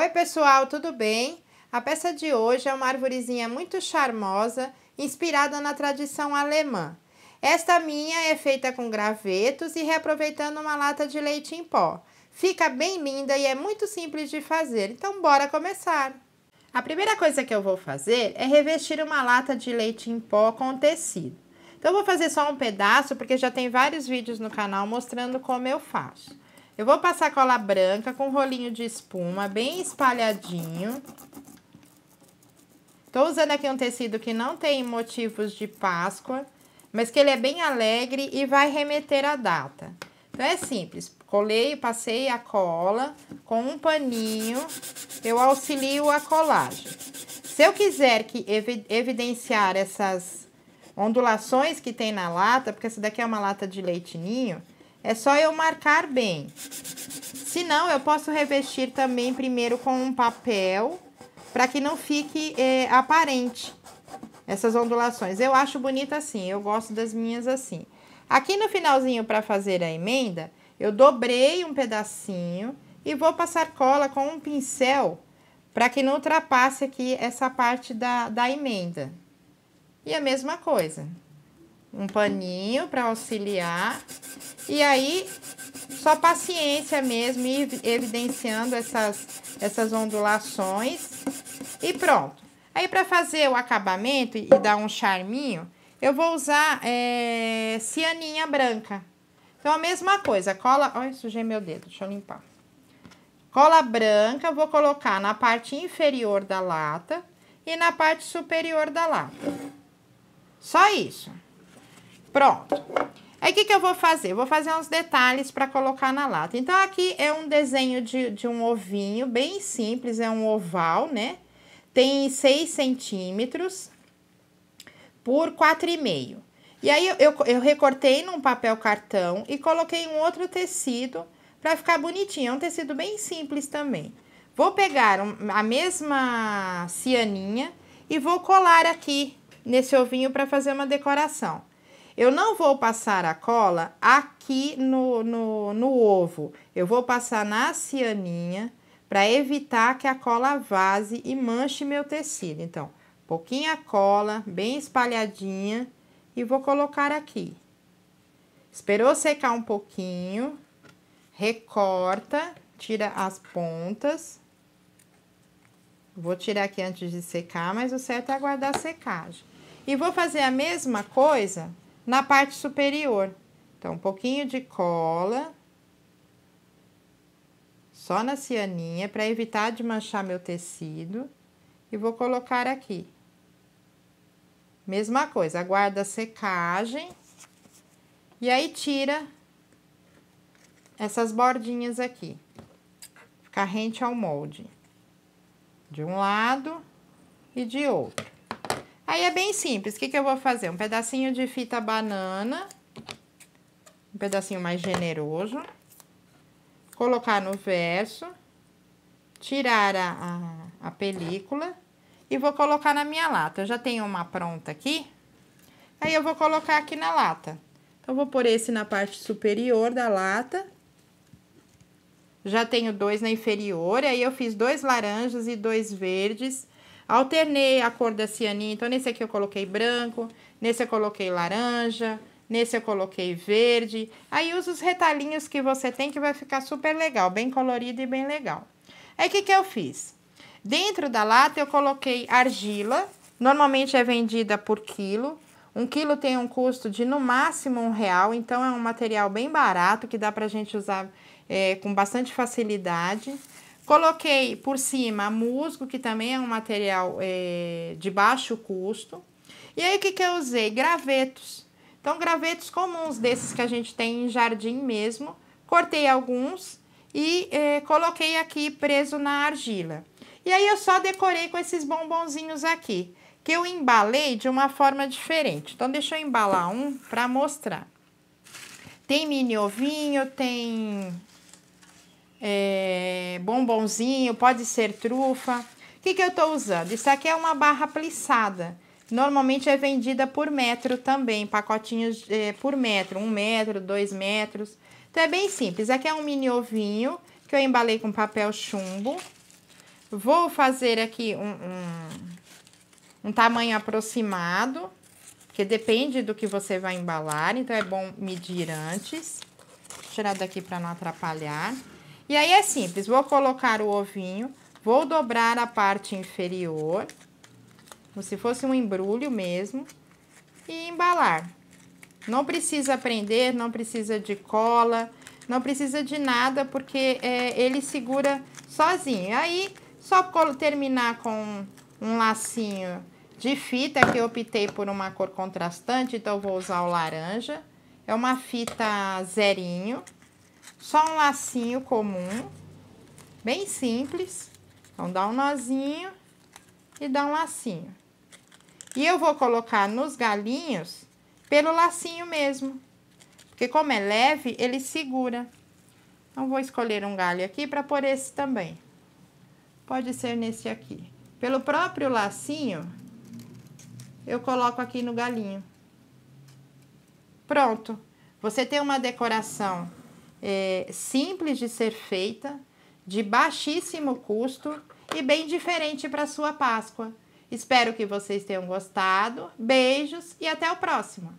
Oi, pessoal, tudo bem? A peça de hoje é uma arvorezinha muito charmosa, inspirada na tradição alemã. Esta minha é feita com gravetos e reaproveitando uma lata de leite em pó. Fica bem linda e é muito simples de fazer, então bora começar! A primeira coisa que eu vou fazer é revestir uma lata de leite em pó com tecido. Então, vou fazer só um pedaço, porque já tem vários vídeos no canal mostrando como eu faço. Eu vou passar cola branca com um rolinho de espuma bem espalhadinho. Tô usando aqui um tecido que não tem motivos de Páscoa, mas que ele é bem alegre e vai remeter à data. Então é simples, colei, passei a cola com um paninho, eu auxilio a colagem. Se eu quiser que evi evidenciar essas ondulações que tem na lata, porque essa daqui é uma lata de leitinho, é só eu marcar bem. Se não, eu posso revestir também primeiro com um papel para que não fique é, aparente essas ondulações. Eu acho bonita assim, eu gosto das minhas assim. Aqui no finalzinho para fazer a emenda, eu dobrei um pedacinho e vou passar cola com um pincel para que não ultrapasse aqui essa parte da, da emenda. E a mesma coisa um paninho para auxiliar. E aí, só paciência mesmo, ir evidenciando essas, essas ondulações. E pronto. Aí, para fazer o acabamento e dar um charminho, eu vou usar é, cianinha branca. Então, a mesma coisa, cola... Olha, sujei meu dedo, deixa eu limpar. Cola branca, vou colocar na parte inferior da lata e na parte superior da lata. Só isso. Pronto. Aí, o que, que eu vou fazer? vou fazer uns detalhes para colocar na lata. Então, aqui é um desenho de, de um ovinho, bem simples, é um oval, né? Tem 6 centímetros por 4,5. E aí, eu, eu, eu recortei num papel cartão e coloquei um outro tecido para ficar bonitinho. É um tecido bem simples também. Vou pegar a mesma cianinha e vou colar aqui nesse ovinho para fazer uma decoração. Eu não vou passar a cola aqui no, no, no ovo, eu vou passar na cianinha para evitar que a cola vaze e manche meu tecido. Então, pouquinha cola, bem espalhadinha, e vou colocar aqui. Esperou secar um pouquinho, recorta, tira as pontas. Vou tirar aqui antes de secar, mas o certo é aguardar a secagem. E vou fazer a mesma coisa na parte superior. Então, um pouquinho de cola, só na cianinha, para evitar de manchar meu tecido. E vou colocar aqui. Mesma coisa, aguarda a secagem. E aí, tira essas bordinhas aqui. Fica rente ao molde. De um lado e de outro. Aí é bem simples. O que, que eu vou fazer? Um pedacinho de fita banana, um pedacinho mais generoso, colocar no verso, tirar a, a, a película e vou colocar na minha lata. Eu já tenho uma pronta aqui, aí eu vou colocar aqui na lata. Então, vou pôr esse na parte superior da lata. Já tenho dois na inferior, aí eu fiz dois laranjas e dois verdes Alternei a cor da cianinha. Então, nesse aqui eu coloquei branco, nesse eu coloquei laranja, nesse eu coloquei verde. Aí, usa os retalhinhos que você tem que vai ficar super legal, bem colorido e bem legal. Aí, o que, que eu fiz? Dentro da lata, eu coloquei argila. Normalmente é vendida por quilo. Um quilo tem um custo de no máximo um real, então é um material bem barato que dá para a gente usar é, com bastante facilidade. Coloquei por cima musgo, que também é um material é, de baixo custo. E aí, o que, que eu usei? Gravetos. Então, gravetos comuns desses que a gente tem em jardim mesmo. Cortei alguns e é, coloquei aqui preso na argila. E aí, eu só decorei com esses bombonzinhos aqui, que eu embalei de uma forma diferente. Então, deixa eu embalar um para mostrar. Tem mini ovinho, tem é, bombonzinho, pode ser trufa. O que, que eu estou usando? Isso aqui é uma barra plissada. Normalmente é vendida por metro também, pacotinhos é, por metro, um metro, dois metros. Então é bem simples. Aqui é um mini ovinho que eu embalei com papel chumbo. Vou fazer aqui um, um, um tamanho aproximado, que depende do que você vai embalar, então é bom medir antes. Vou tirar daqui para não atrapalhar. E aí é simples, vou colocar o ovinho, vou dobrar a parte inferior, como se fosse um embrulho mesmo, e embalar. Não precisa prender, não precisa de cola, não precisa de nada, porque é, ele segura sozinho. Aí, só terminar com um lacinho de fita, que eu optei por uma cor contrastante, então vou usar o laranja. É uma fita zerinho. Só um lacinho comum, bem simples. Então, dá um nozinho e dá um lacinho. E eu vou colocar nos galinhos pelo lacinho mesmo. Porque como é leve, ele segura. Então, vou escolher um galho aqui para pôr esse também. Pode ser nesse aqui. Pelo próprio lacinho, eu coloco aqui no galinho. Pronto. Você tem uma decoração é, simples de ser feita, de baixíssimo custo e bem diferente para sua Páscoa. Espero que vocês tenham gostado. Beijos e até o próximo.